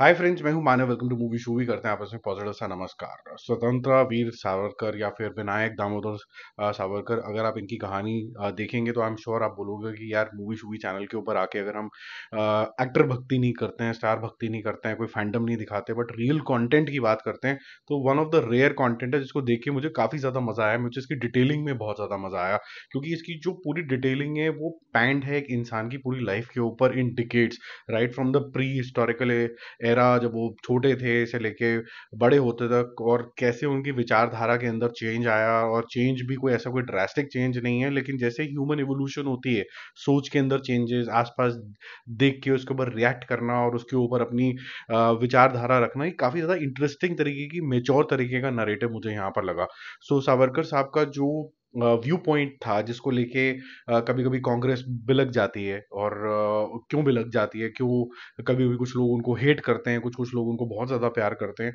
hi friends मैं हूं माने वेलकम टू मूवी शूवी करते हैं आपस में पॉजिटिव सा नमस्कार स्वतंत्र वीर सावरकर या फिर विनायक दामोदर सावरकर अगर आप इनकी कहानी देखेंगे तो आई एम श्योर आप बोलोगे कि यार मूवी शूवी चैनल के ऊपर आके अगर हम एक्टर भक्ति नहीं करते हैं स्टार भक्ति नहीं करते हैं कोई फैंडम नहीं दिखाते बट रियल कॉन्टेंट की बात करते हैं तो one of the rare content है जिसको देख के मुझे काफ़ी ज़्यादा मज़ा आया मुझे इसकी डिटेलिंग में बहुत ज़्यादा मज़ा आया क्योंकि इसकी जो पूरी डिटेलिंग है वो पैंड है एक इंसान की पूरी लाइफ के ऊपर in decades right from the pre historical era जब वो छोटे थे से लेके बड़े होते तक और कैसे उनकी विचारधारा के अंदर चेंज आया और चेंज भी कोई ऐसा कोई ड्रास्टिक चेंज नहीं है लेकिन जैसे ह्यूमन एवोल्यूशन होती है सोच के अंदर चेंजेस आसपास देख के उसके ऊपर रिएक्ट करना और उसके ऊपर अपनी विचारधारा रखना ये काफ़ी ज़्यादा इंटरेस्टिंग तरीके की मेचोर तरीके का नरेटिव मुझे यहाँ पर लगा सो सावरकर साहब का जो व्यू पॉइंट था जिसको लेके कभी कभी कांग्रेस बिलक जाती है और क्यों बिलक जाती है क्यों कभी कभी कुछ लोग उनको हेट करते हैं कुछ कुछ लोग उनको बहुत ज़्यादा प्यार करते हैं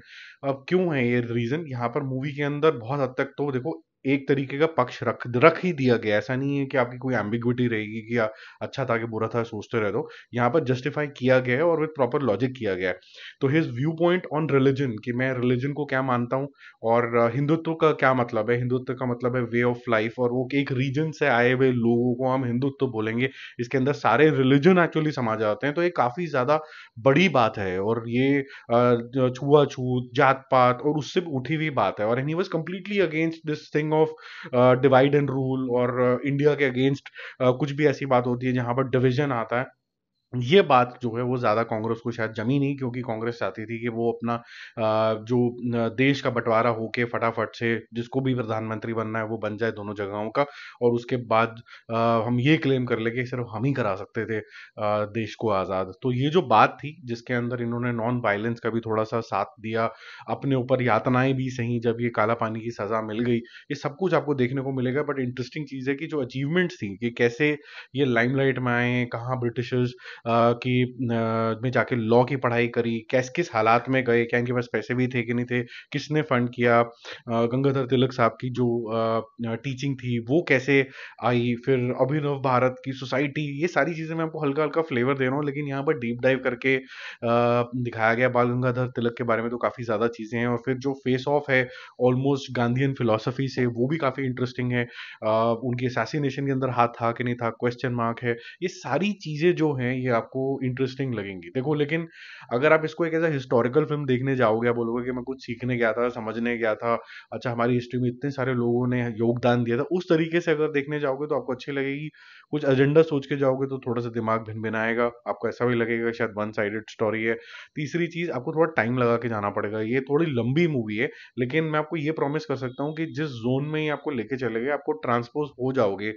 अब क्यों है ये रीज़न यहाँ पर मूवी के अंदर बहुत हद तक तो देखो एक तरीके का पक्ष रख रख ही दिया गया ऐसा नहीं है कि आपकी कोई एम्बिग्विटी रहेगी कि हाँ, अच्छा था कि बुरा था सोचते रह दो यहाँ पर जस्टिफाई किया गया है और विद प्रॉपर लॉजिक किया गया है तो his view point on religion कि मैं रिलीजन को क्या मानता हूँ और हिंदुत्व का क्या मतलब है हिंदुत्व का मतलब है वे ऑफ लाइफ और वो एक रीजन से आए हुए लोगों को हम हिंदुत्व बोलेंगे इसके अंदर सारे रिलीजन एक्चुअली समा जाते हैं तो ये काफ़ी ज़्यादा बड़ी बात है और ये छुआछूत जात पात और उससे उठी हुई बात है और any he was completely against this thing thinking of divide and rule और इंडिया के अगेंस्ट कुछ भी ऐसी बात होती है जहाँ पर डिविजन आता है ये बात जो है वो ज़्यादा कांग्रेस को शायद जमी नहीं क्योंकि कांग्रेस चाहती थी कि वो अपना जो देश का बंटवारा होके फटाफट से जिसको भी प्रधानमंत्री बनना है वो बन जाए दोनों जगहों का और उसके बाद हम ये क्लेम कर ले कि सिर्फ हम ही करा सकते थे देश को आज़ाद तो ये जो बात थी जिसके अंदर इन्होंने नॉन वायलेंस का भी थोड़ा सा साथ दिया अपने ऊपर यातनाएं भी सही जब ये काला पानी की सज़ा मिल गई ये सब कुछ आपको देखने को मिलेगा बट इंटरेस्टिंग चीज़ है कि जो अचीवमेंट्स थी कि कैसे ये लाइमलाइट में आए कहाँ ब्रिटिशर्स कि में जाके लॉ की पढ़ाई करी कैस किस हालात में गए क्या इनके पास पैसे भी थे कि नहीं थे किसने फंड किया गंगाधर तिलक साहब की जो टीचिंग थी वो कैसे आई फिर अभिनव भारत की सोसाइटी ये सारी चीज़ें मैं आपको हल्का हल्का फ्लेवर दे रहा हूँ लेकिन यहाँ पर डीप डाइव करके दिखाया गया बाल गंगाधर तिलक के बारे में तो काफ़ी ज़्यादा चीज़ें हैं और फिर जो फेस ऑफ है ऑलमोस्ट गांधीन फिलोसफी से वो भी काफ़ी इंटरेस्टिंग है उनकी असासीनेशन के अंदर हाथ था कि नहीं था क्वेश्चन मार्क है ये सारी चीज़ें जो हैं ये आपको इंटरेस्टिंग लगेंगी देखो लेकिन अगर आप इसको एक ऐसा हिस्टोरिकल फिल्म देखने जाओगे आप बोलोगे कि मैं कुछ सीखने गया था समझने गया था अच्छा हमारी हिस्ट्री में इतने सारे लोगों ने योगदान दिया था उस तरीके से अगर देखने जाओगे तो आपको अच्छी लगेगी कुछ एजेंडा सोच के जाओगे तो थोड़ा सा दिमाग भिन भिन आएगा आपको ऐसा भी लगेगा शायद वन साइडेड स्टोरी है तीसरी चीज़ आपको थोड़ा टाइम लगा के जाना पड़ेगा ये थोड़ी लंबी मूवी है लेकिन मैं आपको ये प्रॉमिस कर सकता हूँ कि जिस जोन में ही आपको लेके चले गए आपको ट्रांसपोज हो जाओगे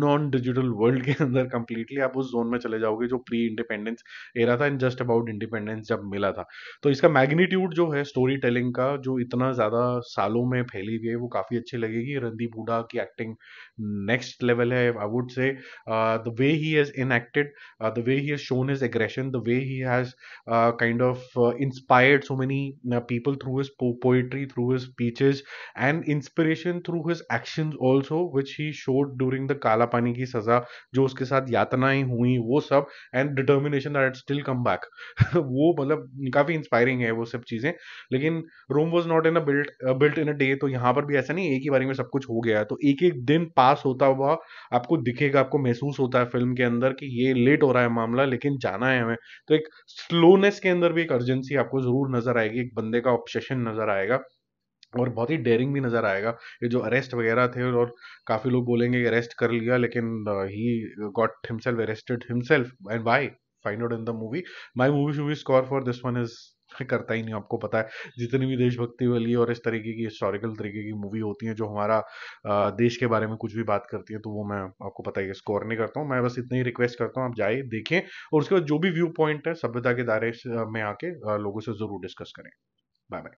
नॉन डिजिटल वर्ल्ड के अंदर कंप्लीटली आप उस जोन में चले जाओगे जो प्री इंडिपेंडेंस एरा था एंड जस्ट अबाउट इंडिपेंडेंस जब मिला था तो इसका मैग्नीट्यूड जो है स्टोरी टेलिंग का जो इतना ज़्यादा सालों में फैली हुई है वो काफ़ी अच्छी लगेगी रणदीप हुडा की एक्टिंग नेक्स्ट लेवल है I would say the way he has enacted the way he has shown his aggression the way he has kind of inspired so many people through his poetry through his speeches and inspiration through his action also which he showed during the Kala Pani की सज़ा जो उसके साथ यातनाएं हुई वो सब and determination that it still come back वो मतलब काफ़ी इंस्पायरिंग है वो सब चीज़ें लेकिन Rome was not in a built built in a day तो यहाँ पर भी ऐसा नहीं एक ही बारे में सब कुछ हो गया तो एक एक दिन पास होता हुआ आपको दिखेगा आपको महसूस होता है फिल्म के अंदर कि ये लेट हो रहा है मामला लेकिन जाना है हमें तो एक स्लोनेस के अंदर भी एक अर्जेंसी आपको ज़रूर नज़र आएगी एक बंदे का ऑप्शेशन नज़र आएगा और बहुत ही डेयरिंग भी नज़र आएगा ये जो अरेस्ट वगैरह थे और काफ़ी लोग बोलेंगे कि अरेस्ट कर लिया लेकिन he got himself arrested himself and why find out in the movie my movie शूवी score for this one is करता ही नहीं आपको पता है जितनी भी देशभक्ति वाली और इस तरीके की हिस्टोरिकल तरीके की मूवी होती है जो हमारा uh, देश के बारे में कुछ भी बात करती है तो वो मैं आपको पता ही स्कोर नहीं करता हूँ मैं बस इतना ही रिक्वेस्ट करता हूँ आप जाइए देखें और उसके बाद जो भी व्यू पॉइंट है सभ्यता के दायरे में आके uh, लोगों से ज़रूर डिस्कस करें बाय बाय